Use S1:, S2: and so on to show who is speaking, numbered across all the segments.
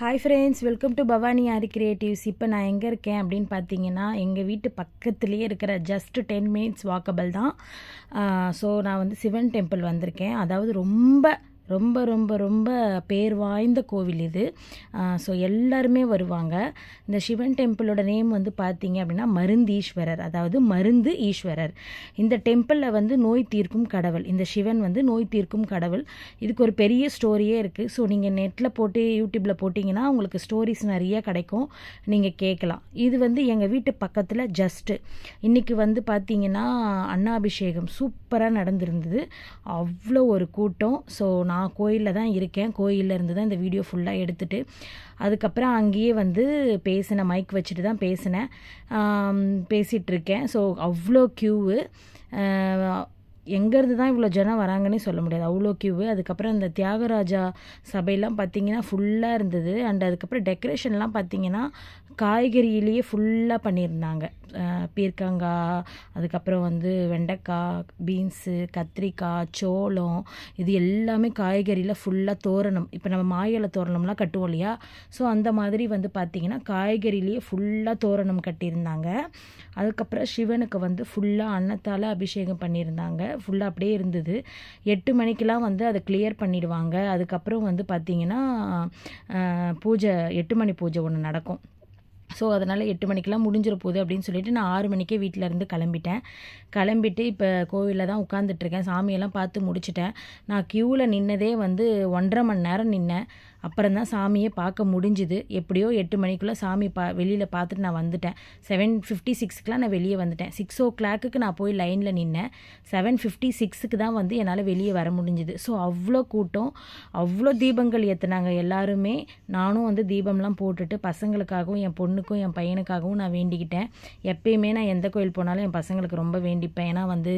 S1: hi friends welcome to Bhavani Aari creatives இப்போ நான் எங்கே இருக்கேன் அப்படின்னு பார்த்தீங்கன்னா எங்கள் வீட்டு பக்கத்துலேயே இருக்கிற ஜஸ்ட் டென் மினிட்ஸ் வாக்கபிள் தான் ஸோ நான் வந்து சிவன் டெம்பிள் வந்திருக்கேன் அதாவது ரொம்ப ரொம்ப ரொம்ப ரொம்ப பேர் வாய்ந்த கோவில் இது ஸோ எல்லாருமே வருவாங்க இந்த சிவன் டெம்பிளோட நேம் வந்து பார்த்தீங்க அப்படின்னா மருந்து ஈஸ்வரர் அதாவது மருந்து ஈஸ்வரர் இந்த டெம்பிளில் வந்து நோய் தீர்க்கும் கடவுள் இந்த சிவன் வந்து நோய் தீர்க்கும் கடவுள் இதுக்கு ஒரு பெரிய ஸ்டோரியே இருக்குது ஸோ நீங்கள் நெட்டில் போட்டு யூடியூப்பில் போட்டிங்கன்னா உங்களுக்கு ஸ்டோரிஸ் நிறைய கிடைக்கும் நீங்கள் கேட்கலாம் இது வந்து எங்கள் வீட்டு பக்கத்தில் ஜஸ்ட்டு இன்றைக்கி வந்து பார்த்தீங்கன்னா அண்ணாபிஷேகம் சூப்பராக நடந்திருந்தது அவ்வளோ ஒரு கூட்டம் ஸோ நான் நான் கோயிலில் தான் இருக்கேன் கோயிலில் இருந்து தான் இந்த வீடியோ ஃபுல்லாக எடுத்துகிட்டு அதுக்கப்புறம் அங்கேயே வந்து பேசினேன் மைக் வச்சுட்டு தான் பேசினேன் பேசிகிட்ருக்கேன் ஸோ அவ்வளோ க்யூவு எங்கேருந்து தான் இவ்வளோ ஜனம் வராங்கன்னே சொல்ல முடியாது அவ்வளோ கியூவு அதுக்கப்புறம் இந்த தியாகராஜா சபையெல்லாம் பார்த்திங்கன்னா ஃபுல்லாக இருந்தது அண்ட் அதுக்கப்புறம் டெக்கரேஷன்லாம் பார்த்திங்கன்னா காய்கறியிலேயே ஃபுல்லாக பண்ணியிருந்தாங்க பீர்க்கங்காய் அதுக்கப்புறம் வந்து வெண்டைக்காய் பீன்ஸு கத்திரிக்காய் சோளம் இது எல்லாமே காய்கறியில் ஃபுல்லாக தோரணம் இப்போ நம்ம மாயில தோரணம்லாம் கட்டுவோம் இல்லையா ஸோ அந்த மாதிரி வந்து பார்த்திங்கன்னா காய்கறியிலேயே ஃபுல்லாக தோரணம் கட்டியிருந்தாங்க அதுக்கப்புறம் சிவனுக்கு வந்து ஃபுல்லாக அன்னத்தால் அபிஷேகம் பண்ணியிருந்தாங்க ஃபுல்லாக அப்படியே இருந்தது எட்டு மணிக்கெலாம் வந்து அதை கிளியர் பண்ணிடுவாங்க அதுக்கப்புறம் வந்து பார்த்திங்கன்னா பூஜை எட்டு மணி பூஜை ஒன்று நடக்கும் ஸோ அதனால் எட்டு மணிக்கெலாம் முடிஞ்சிட போகுது அப்படின்னு சொல்லிட்டு நான் ஆறு மணிக்கே வீட்டிலேருந்து கிளம்பிட்டேன் கிளம்பிட்டு இப்போ கோவிலில் தான் உட்காந்துட்ருக்கேன் சாமியெல்லாம் பார்த்து முடிச்சிட்டேன் நான் க்யூவில் நின்னதே வந்து ஒன்றரை மணி நேரம் நின்னேன் அப்புறம் தான் பார்க்க முடிஞ்சுது எப்படியோ எட்டு மணிக்குள்ளே சாமி பா வெளியில் பார்த்துட்டு நான் வந்துட்டேன் செவன் ஃபிஃப்டி சிக்ஸ்க்கெலாம் நான் வெளியே வந்துட்டேன் சிக்ஸ் ஓ கிளாக்குக்கு நான் போய் லைனில் நின்னேன் செவன் ஃபிஃப்டி சிக்ஸுக்கு தான் வந்து என்னால் வெளியே வர முடிஞ்சுது ஸோ அவ்வளோ கூட்டம் அவ்வளோ தீபங்கள் ஏற்றுனாங்க எல்லாருமே நானும் வந்து தீபம்லாம் போட்டுட்டு பசங்களுக்காகவும் என் பொண்ணுக்கும் என் பையனுக்காகவும் நான் வேண்டிக்கிட்டேன் எப்பயுமே நான் எந்த கோயில் போனாலும் என் பசங்களுக்கு ரொம்ப வேண்டிப்பேன் ஏன்னா வந்து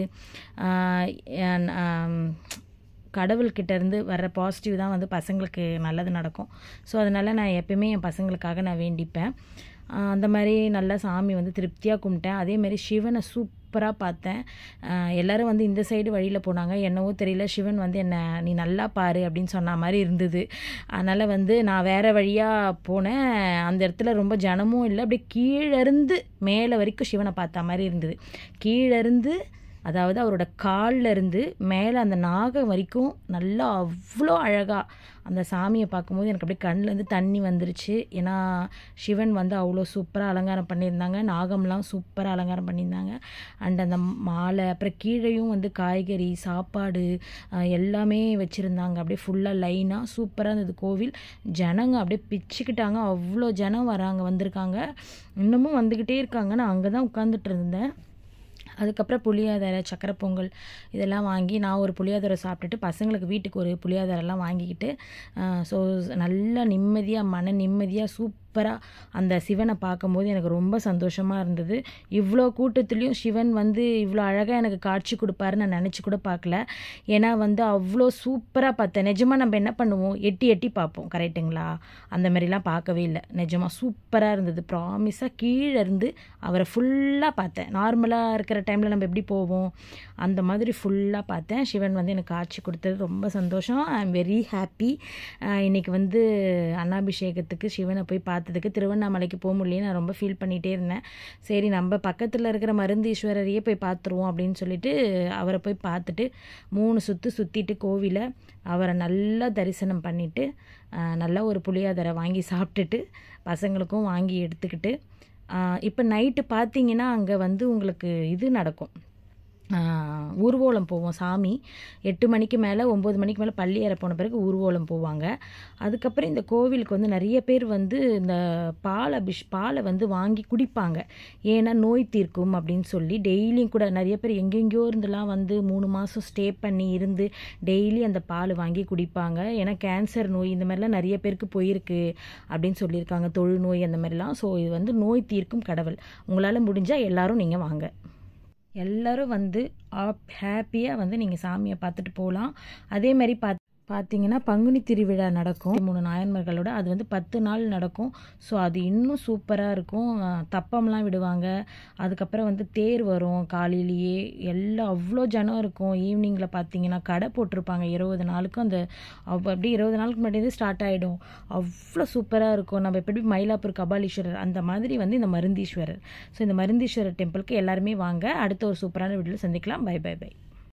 S1: கடவுள்கிட்டேருந்து வர்ற பாசிட்டிவ் தான் வந்து பசங்களுக்கு நல்லது நடக்கும் ஸோ அதனால் நான் எப்பயுமே என் பசங்களுக்காக நான் வேண்டிப்பேன் அந்த மாதிரி நல்லா சாமி வந்து திருப்தியாக கும்பிட்டேன் அதேமாதிரி சிவனை சூப்பராக பார்த்தேன் எல்லோரும் வந்து இந்த சைடு வழியில் போனாங்க என்னவோ தெரியல சிவன் வந்து என்னை நீ நல்லா பாரு அப்படின்னு சொன்ன மாதிரி இருந்தது அதனால் வந்து நான் வேறு வழியாக போனேன் அந்த இடத்துல ரொம்ப ஜனமும் இல்லை அப்படியே கீழேருந்து மேலே வரைக்கும் சிவனை பார்த்த மாதிரி இருந்தது கீழேருந்து அதாவது அவரோட காலில் இருந்து மேலே அந்த நாகம் வரைக்கும் நல்லா அவ்வளோ அழகாக அந்த சாமியை பார்க்கும்போது எனக்கு அப்படியே கண்ணிலேருந்து தண்ணி வந்துருச்சு ஏன்னா சிவன் வந்து அவ்வளோ சூப்பராக அலங்காரம் பண்ணியிருந்தாங்க நாகம்லாம் சூப்பராக அலங்காரம் பண்ணியிருந்தாங்க அண்ட் அந்த மாலை அப்புறம் கீழையும் வந்து காய்கறி சாப்பாடு எல்லாமே வச்சுருந்தாங்க அப்படியே ஃபுல்லாக லைனாக சூப்பராக இருந்தது கோவில் ஜனங்க அப்படியே பிச்சுக்கிட்டாங்க அவ்வளோ ஜனம் வராங்க வந்திருக்காங்க இன்னமும் வந்துக்கிட்டே இருக்காங்க நான் அங்கே தான் உட்காந்துட்டு இருந்தேன் அதுக்கப்புறம் புளியாதரை சக்கரை பொங்கல் இதெல்லாம் வாங்கி நான் ஒரு புளியாதரை சாப்பிட்டுட்டு பசங்களுக்கு வீட்டுக்கு ஒரு புளியாதரெல்லாம் வாங்கிக்கிட்டு ஸோ நல்லா நிம்மதியாக மன நிம்மதியாக சூப் சூப்பராக அந்த சிவனை பார்க்கும்போது எனக்கு ரொம்ப சந்தோஷமாக இருந்தது இவ்வளோ கூட்டத்துலேயும் சிவன் வந்து இவ்வளோ அழகாக எனக்கு காட்சி கொடுப்பாருன்னு நான் நினச்சி கூட பார்க்கல ஏன்னா வந்து அவ்வளோ சூப்பராக பார்த்தேன் நிஜமாக நம்ம என்ன பண்ணுவோம் எட்டி எட்டி பார்ப்போம் கரெக்டுங்களா அந்த மாதிரிலாம் பார்க்கவே இல்லை நிஜமாக சூப்பராக இருந்தது ப்ராமிஸாக கீழே இருந்து அவரை ஃபுல்லாக பார்த்தேன் நார்மலாக இருக்கிற டைமில் நம்ம எப்படி போவோம் அந்த மாதிரி ஃபுல்லாக பார்த்தேன் சிவன் வந்து எனக்கு காட்சி கொடுத்தது ரொம்ப சந்தோஷம் ஐ ஆம் வெரி ஹாப்பி இன்றைக்கி வந்து அன்னாபிஷேகத்துக்கு சிவனை போய் பார்த்து பார்த்ததுக்கு திருவண்ணாமலைக்கு போக முடியல நான் ரொம்ப ஃபீல் பண்ணிகிட்டே இருந்தேன் சரி நம்ம பக்கத்தில் இருக்கிற மருந்தீஸ்வரரையே போய் பார்த்துருவோம் அப்படின்னு சொல்லிட்டு அவரை போய் பார்த்துட்டு மூணு சுற்று சுற்றிட்டு கோவிலை அவரை நல்லா தரிசனம் பண்ணிவிட்டு நல்லா ஒரு புளியாதரை வாங்கி சாப்பிட்டுட்டு பசங்களுக்கும் வாங்கி எடுத்துக்கிட்டு இப்போ நைட்டு பார்த்தீங்கன்னா அங்கே வந்து உங்களுக்கு இது நடக்கும் ஊர்வலம் போவோம் சாமி எட்டு மணிக்கு மேலே ஒம்பது மணிக்கு மேலே பள்ளி ஏற போன பிறகு ஊர்வலம் போவாங்க அதுக்கப்புறம் இந்த கோவிலுக்கு வந்து நிறைய பேர் வந்து இந்த பால் அபிஷ் பாலை வந்து வாங்கி குடிப்பாங்க ஏன்னா நோய் தீர்க்கும் அப்படின்னு சொல்லி டெய்லியும் கூட நிறைய பேர் எங்கெங்கேயோ இருந்துலாம் வந்து மூணு மாதம் ஸ்டே பண்ணி இருந்து டெய்லி அந்த பால் வாங்கி குடிப்பாங்க ஏன்னா கேன்சர் நோய் இந்த மாதிரிலாம் நிறைய பேருக்கு போயிருக்கு அப்படின்னு சொல்லியிருக்காங்க தொழுநோய் அந்த மாதிரிலாம் ஸோ இது வந்து நோய் தீர்க்கும் கடவுள் உங்களால் முடிஞ்சால் எல்லோரும் நீங்கள் வாங்க எல்லோரும் வந்து ஆப் ஹாப்பியாக வந்து நீங்கள் சாமியை பார்த்துட்டு போகலாம் அதேமாதிரி பார்த்து பார்த்தீங்கன்னா பங்குனி திருவிழா நடக்கும் மூணு நாயன்மார்களோட அது வந்து பத்து நாள் நடக்கும் ஸோ அது இன்னும் சூப்பராக இருக்கும் தப்பம்லாம் விடுவாங்க அதுக்கப்புறம் வந்து தேர் வரும் காலையிலேயே எல்லாம் அவ்வளோ ஜனம் இருக்கும் ஈவினிங்கில் பார்த்தீங்கன்னா கடை போட்டிருப்பாங்க இருபது நாளுக்கும் அந்த அவ் அப்படியே இருபது நாளுக்கு மட்டும் ஸ்டார்ட் ஆகிடும் அவ்வளோ சூப்பராக இருக்கும் நம்ம எப்படி மயிலாப்பூர் கபாலீஸ்வரர் அந்த மாதிரி வந்து இந்த மருந்தீஸ்வரர் ஸோ இந்த மருந்தீஸ்வரர் டெம்பிளுக்கு எல்லாருமே வாங்க அடுத்த ஒரு சூப்பரான வீட்டில் சந்திக்கலாம் பை பை பை